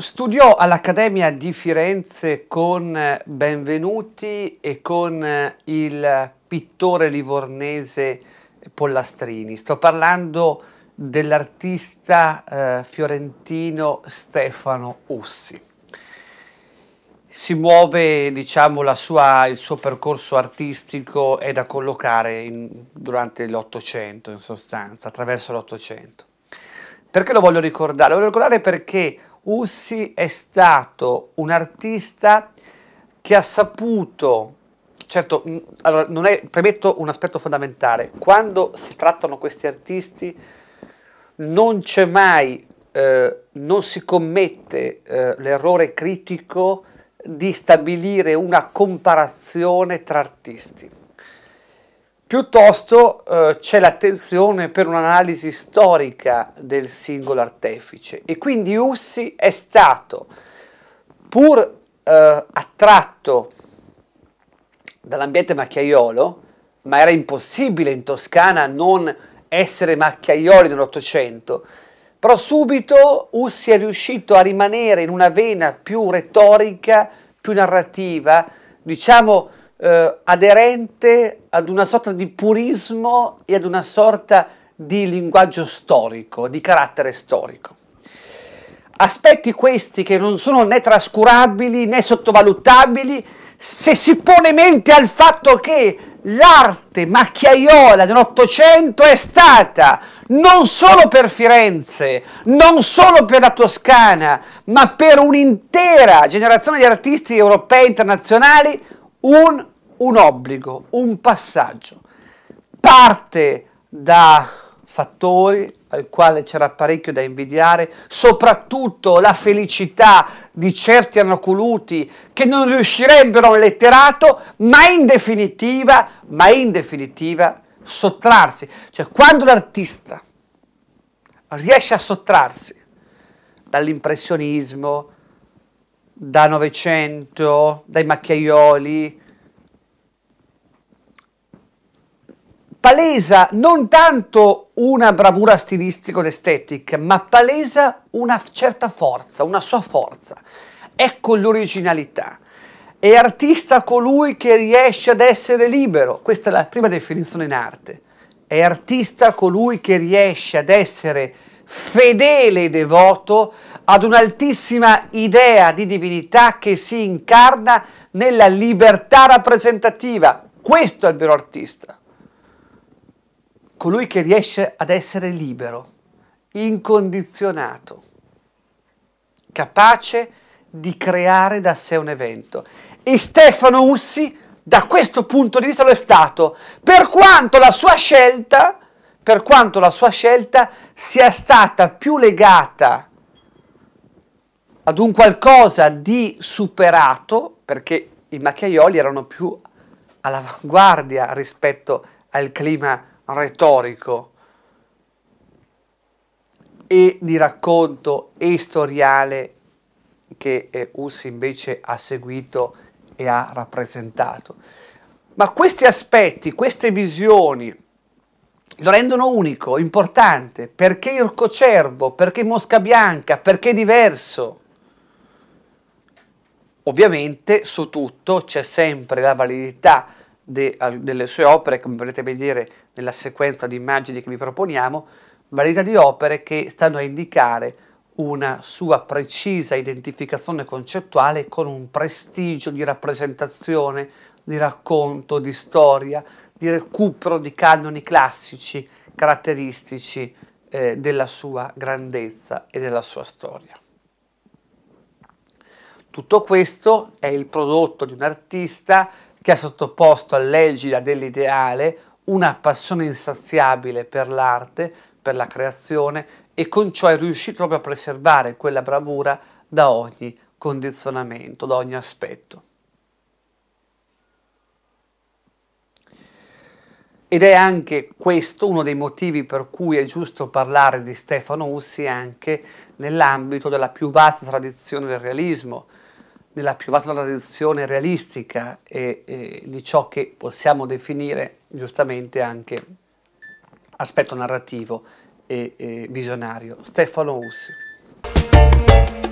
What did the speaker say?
Studiò all'Accademia di Firenze con eh, Benvenuti e con eh, il pittore livornese Pollastrini. Sto parlando dell'artista eh, fiorentino Stefano Ussi. Si muove, diciamo, sua, il suo percorso artistico è da collocare in, durante l'Ottocento, in sostanza, attraverso l'Ottocento. Perché lo voglio ricordare? Lo voglio ricordare perché Ussi è stato un artista che ha saputo, certo, mm, allora, non è, premetto un aspetto fondamentale, quando si trattano questi artisti non c'è mai, eh, non si commette eh, l'errore critico di stabilire una comparazione tra artisti Piuttosto eh, c'è l'attenzione per un'analisi storica del singolo artefice e quindi Ussi è stato, pur eh, attratto dall'ambiente macchiaiolo, ma era impossibile in Toscana non essere macchiaioli nell'Ottocento, però subito Ussi è riuscito a rimanere in una vena più retorica, più narrativa, diciamo eh, aderente ad una sorta di purismo e ad una sorta di linguaggio storico, di carattere storico. Aspetti questi che non sono né trascurabili né sottovalutabili se si pone mente al fatto che l'arte macchiaiola dell'Ottocento è stata non solo per Firenze, non solo per la Toscana, ma per un'intera generazione di artisti europei e internazionali un un obbligo, un passaggio. Parte da fattori al quale c'era parecchio da invidiare, soprattutto la felicità di certi anacoluti che non riuscirebbero al letterato, ma in definitiva, ma in definitiva sottrarsi. Cioè quando l'artista riesce a sottrarsi dall'impressionismo, da Novecento, dai macchiaioli, palesa non tanto una bravura stilistica ed estetica, ma palesa una certa forza, una sua forza. Ecco l'originalità. È artista colui che riesce ad essere libero, questa è la prima definizione in arte. È artista colui che riesce ad essere fedele e devoto ad un'altissima idea di divinità che si incarna nella libertà rappresentativa. Questo è il vero artista colui che riesce ad essere libero, incondizionato, capace di creare da sé un evento. E Stefano Ussi da questo punto di vista lo è stato, per quanto la sua scelta, per quanto la sua scelta sia stata più legata ad un qualcosa di superato, perché i macchiaioli erano più all'avanguardia rispetto al clima retorico e di racconto e storiale che eh, Ussi invece ha seguito e ha rappresentato. Ma questi aspetti, queste visioni lo rendono unico, importante, perché il cocervo, perché mosca bianca, perché diverso. Ovviamente su tutto c'è sempre la validità de, delle sue opere, come potete vedere nella sequenza di immagini che vi proponiamo, varietà di opere che stanno a indicare una sua precisa identificazione concettuale con un prestigio di rappresentazione, di racconto, di storia, di recupero di canoni classici caratteristici eh, della sua grandezza e della sua storia. Tutto questo è il prodotto di un artista che ha sottoposto all'egida dell'ideale una passione insaziabile per l'arte, per la creazione e con ciò è riuscito proprio a preservare quella bravura da ogni condizionamento, da ogni aspetto. Ed è anche questo uno dei motivi per cui è giusto parlare di Stefano Ussi anche nell'ambito della più vasta tradizione del realismo, nella più vasta tradizione realistica e, e di ciò che possiamo definire giustamente anche aspetto narrativo e, e visionario. Stefano Ussi.